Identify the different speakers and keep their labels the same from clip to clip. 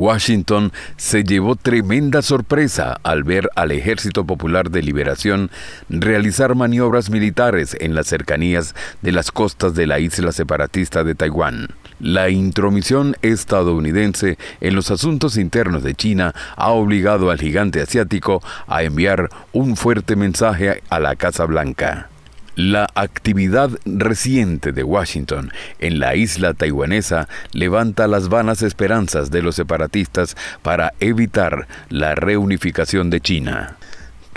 Speaker 1: Washington se llevó tremenda sorpresa al ver al Ejército Popular de Liberación realizar maniobras militares en las cercanías de las costas de la isla separatista de Taiwán. La intromisión estadounidense en los asuntos internos de China ha obligado al gigante asiático a enviar un fuerte mensaje a la Casa Blanca. La actividad reciente de Washington en la isla taiwanesa levanta las vanas esperanzas de los separatistas para evitar la reunificación de China.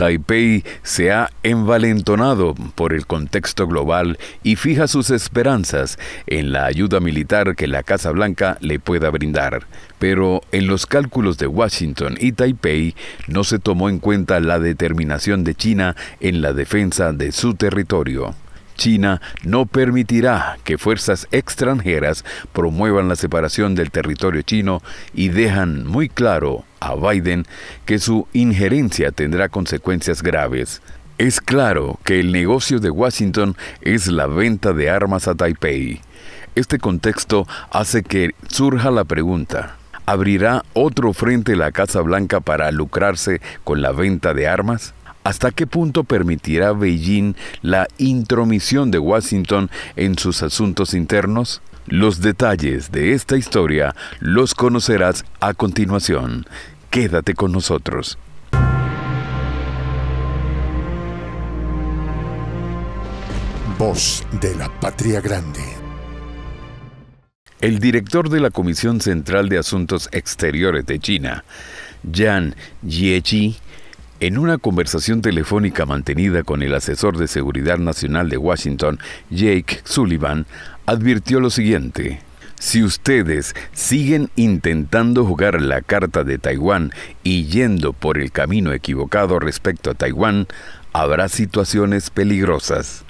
Speaker 1: Taipei se ha envalentonado por el contexto global y fija sus esperanzas en la ayuda militar que la Casa Blanca le pueda brindar. Pero en los cálculos de Washington y Taipei no se tomó en cuenta la determinación de China en la defensa de su territorio. China no permitirá que fuerzas extranjeras promuevan la separación del territorio chino y dejan muy claro a Biden que su injerencia tendrá consecuencias graves. Es claro que el negocio de Washington es la venta de armas a Taipei. Este contexto hace que surja la pregunta, ¿abrirá otro frente la Casa Blanca para lucrarse con la venta de armas? ¿Hasta qué punto permitirá Beijing la intromisión de Washington en sus asuntos internos? Los detalles de esta historia los conocerás a continuación. Quédate con nosotros. Voz de la Patria Grande. El director de la Comisión Central de Asuntos Exteriores de China, Jan Jiechi, en una conversación telefónica mantenida con el asesor de Seguridad Nacional de Washington, Jake Sullivan, advirtió lo siguiente. Si ustedes siguen intentando jugar la carta de Taiwán y yendo por el camino equivocado respecto a Taiwán, habrá situaciones peligrosas.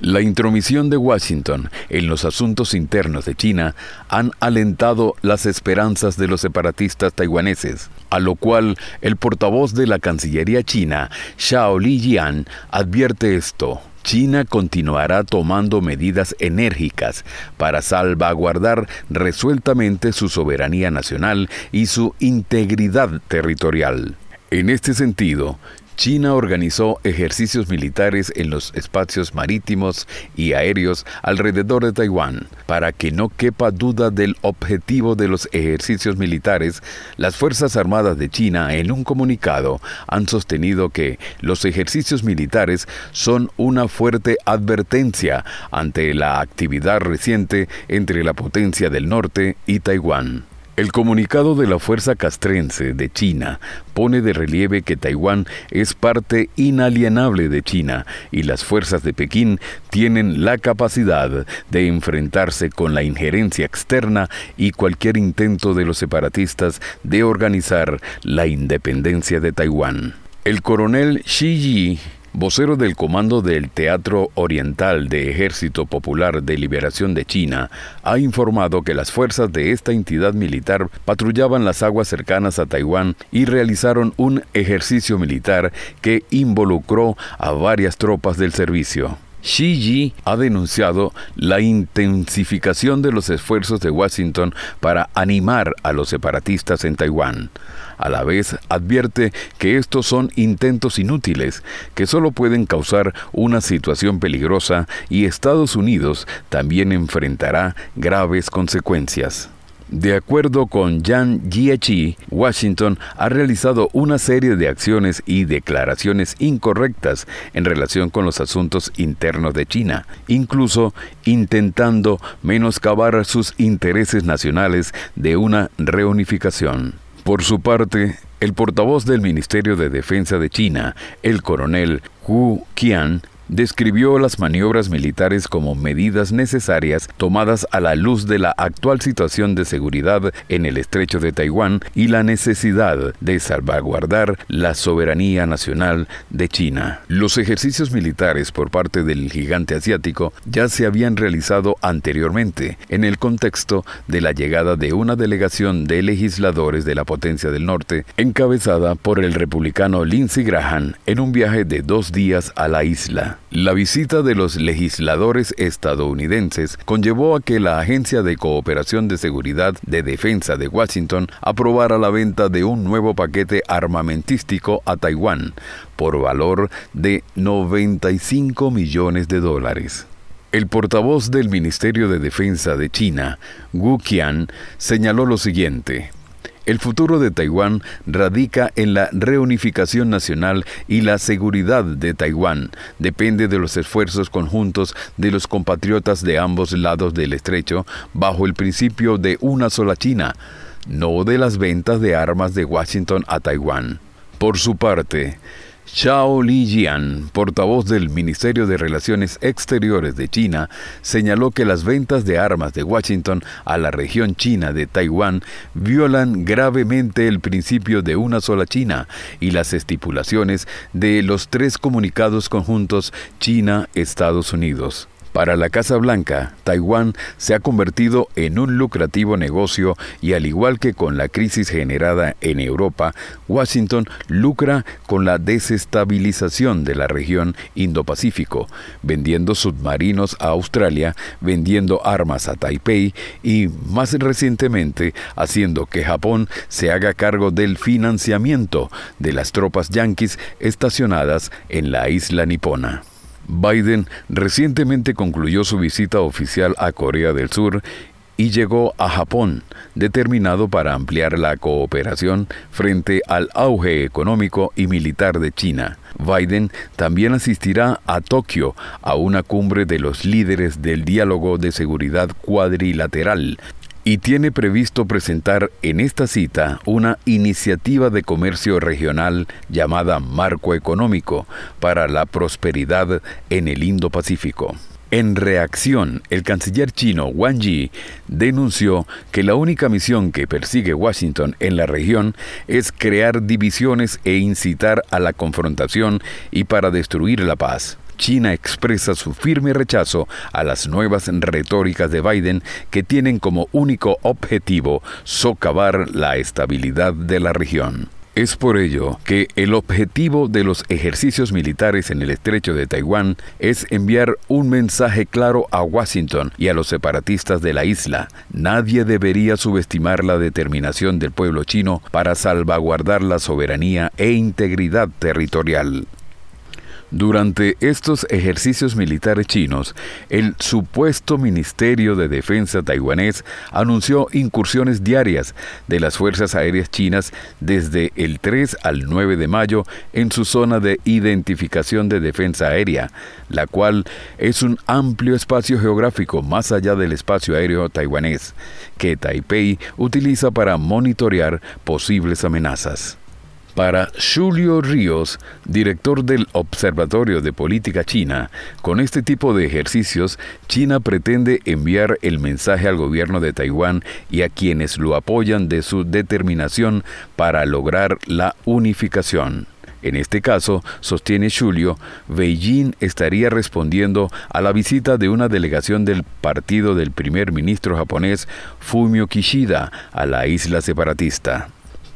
Speaker 1: La intromisión de Washington en los asuntos internos de China han alentado las esperanzas de los separatistas taiwaneses, a lo cual el portavoz de la Cancillería china, Xiao Lijian, advierte esto. China continuará tomando medidas enérgicas para salvaguardar resueltamente su soberanía nacional y su integridad territorial. En este sentido, China organizó ejercicios militares en los espacios marítimos y aéreos alrededor de Taiwán. Para que no quepa duda del objetivo de los ejercicios militares, las Fuerzas Armadas de China en un comunicado han sostenido que los ejercicios militares son una fuerte advertencia ante la actividad reciente entre la potencia del norte y Taiwán. El comunicado de la Fuerza Castrense de China pone de relieve que Taiwán es parte inalienable de China y las fuerzas de Pekín tienen la capacidad de enfrentarse con la injerencia externa y cualquier intento de los separatistas de organizar la independencia de Taiwán. El coronel Xi Ji, vocero del Comando del Teatro Oriental de Ejército Popular de Liberación de China, ha informado que las fuerzas de esta entidad militar patrullaban las aguas cercanas a Taiwán y realizaron un ejercicio militar que involucró a varias tropas del servicio. Xi Yi ha denunciado la intensificación de los esfuerzos de Washington para animar a los separatistas en Taiwán. A la vez advierte que estos son intentos inútiles que solo pueden causar una situación peligrosa y Estados Unidos también enfrentará graves consecuencias. De acuerdo con yan Jiechi, Washington ha realizado una serie de acciones y declaraciones incorrectas en relación con los asuntos internos de China, incluso intentando menoscabar sus intereses nacionales de una reunificación. Por su parte, el portavoz del Ministerio de Defensa de China, el coronel Hu Qian, describió las maniobras militares como medidas necesarias tomadas a la luz de la actual situación de seguridad en el estrecho de Taiwán y la necesidad de salvaguardar la soberanía nacional de China. Los ejercicios militares por parte del gigante asiático ya se habían realizado anteriormente en el contexto de la llegada de una delegación de legisladores de la potencia del norte encabezada por el republicano Lindsey Graham en un viaje de dos días a la isla. La visita de los legisladores estadounidenses conllevó a que la Agencia de Cooperación de Seguridad de Defensa de Washington aprobara la venta de un nuevo paquete armamentístico a Taiwán por valor de 95 millones de dólares. El portavoz del Ministerio de Defensa de China, Wu Qian, señaló lo siguiente. El futuro de Taiwán radica en la reunificación nacional y la seguridad de Taiwán. Depende de los esfuerzos conjuntos de los compatriotas de ambos lados del estrecho bajo el principio de una sola China, no de las ventas de armas de Washington a Taiwán. Por su parte, Li Lijian, portavoz del Ministerio de Relaciones Exteriores de China, señaló que las ventas de armas de Washington a la región china de Taiwán violan gravemente el principio de una sola China y las estipulaciones de los tres comunicados conjuntos China-Estados Unidos. Para la Casa Blanca, Taiwán se ha convertido en un lucrativo negocio y al igual que con la crisis generada en Europa, Washington lucra con la desestabilización de la región Indo-Pacífico, vendiendo submarinos a Australia, vendiendo armas a Taipei y, más recientemente, haciendo que Japón se haga cargo del financiamiento de las tropas yanquis estacionadas en la isla nipona. Biden recientemente concluyó su visita oficial a Corea del Sur y llegó a Japón, determinado para ampliar la cooperación frente al auge económico y militar de China. Biden también asistirá a Tokio a una cumbre de los líderes del diálogo de seguridad cuadrilateral, y tiene previsto presentar en esta cita una iniciativa de comercio regional llamada Marco Económico para la Prosperidad en el Indo-Pacífico. En reacción, el canciller chino Wang Yi denunció que la única misión que persigue Washington en la región es crear divisiones e incitar a la confrontación y para destruir la paz. China expresa su firme rechazo a las nuevas retóricas de Biden que tienen como único objetivo socavar la estabilidad de la región. Es por ello que el objetivo de los ejercicios militares en el estrecho de Taiwán es enviar un mensaje claro a Washington y a los separatistas de la isla. Nadie debería subestimar la determinación del pueblo chino para salvaguardar la soberanía e integridad territorial. Durante estos ejercicios militares chinos, el supuesto Ministerio de Defensa taiwanés anunció incursiones diarias de las Fuerzas Aéreas Chinas desde el 3 al 9 de mayo en su zona de identificación de defensa aérea, la cual es un amplio espacio geográfico más allá del espacio aéreo taiwanés, que Taipei utiliza para monitorear posibles amenazas. Para Julio Ríos, director del Observatorio de Política China, con este tipo de ejercicios, China pretende enviar el mensaje al gobierno de Taiwán y a quienes lo apoyan de su determinación para lograr la unificación. En este caso, sostiene Julio, Beijing estaría respondiendo a la visita de una delegación del partido del primer ministro japonés Fumio Kishida a la isla separatista.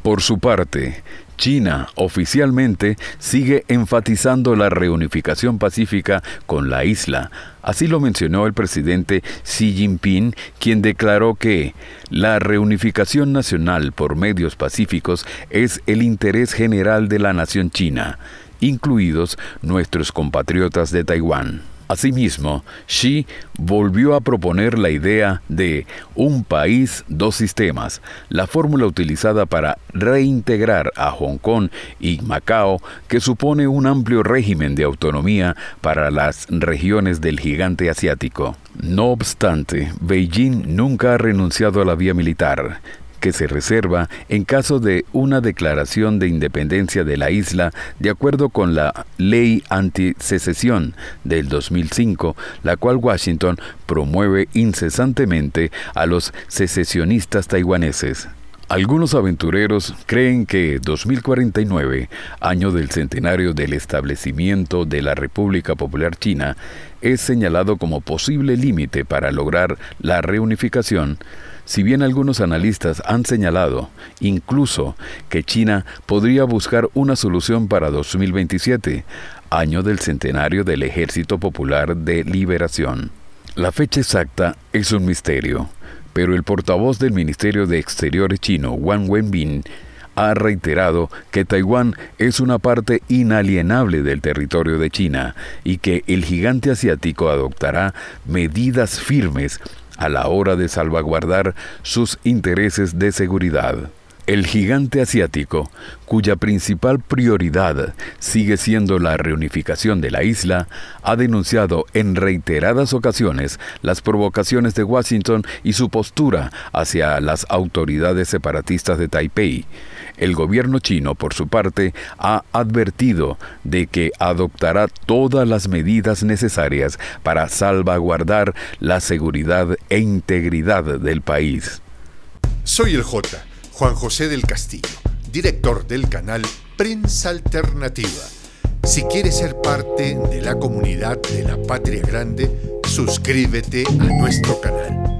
Speaker 1: Por su parte, China oficialmente sigue enfatizando la reunificación pacífica con la isla. Así lo mencionó el presidente Xi Jinping, quien declaró que la reunificación nacional por medios pacíficos es el interés general de la nación china, incluidos nuestros compatriotas de Taiwán. Asimismo, Xi volvió a proponer la idea de un país, dos sistemas, la fórmula utilizada para reintegrar a Hong Kong y Macao, que supone un amplio régimen de autonomía para las regiones del gigante asiático. No obstante, Beijing nunca ha renunciado a la vía militar que se reserva en caso de una declaración de independencia de la isla de acuerdo con la Ley Antisecesión del 2005, la cual Washington promueve incesantemente a los secesionistas taiwaneses. Algunos aventureros creen que 2049, año del centenario del establecimiento de la República Popular China, es señalado como posible límite para lograr la reunificación, si bien algunos analistas han señalado incluso que China podría buscar una solución para 2027, año del centenario del Ejército Popular de Liberación. La fecha exacta es un misterio pero el portavoz del Ministerio de Exteriores chino, Wang Wenbin, ha reiterado que Taiwán es una parte inalienable del territorio de China y que el gigante asiático adoptará medidas firmes a la hora de salvaguardar sus intereses de seguridad el gigante asiático, cuya principal prioridad sigue siendo la reunificación de la isla, ha denunciado en reiteradas ocasiones las provocaciones de Washington y su postura hacia las autoridades separatistas de Taipei. El gobierno chino, por su parte, ha advertido de que adoptará todas las medidas necesarias para salvaguardar la seguridad e integridad del país. Soy el J Juan José del Castillo, director del canal Prensa Alternativa. Si quieres ser parte de la comunidad de la Patria Grande, suscríbete a nuestro canal.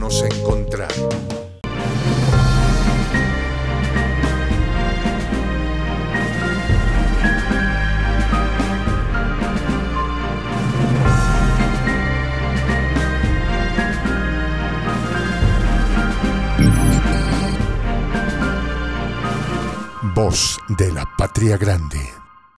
Speaker 1: nos encontrar. Voz de la Patria Grande.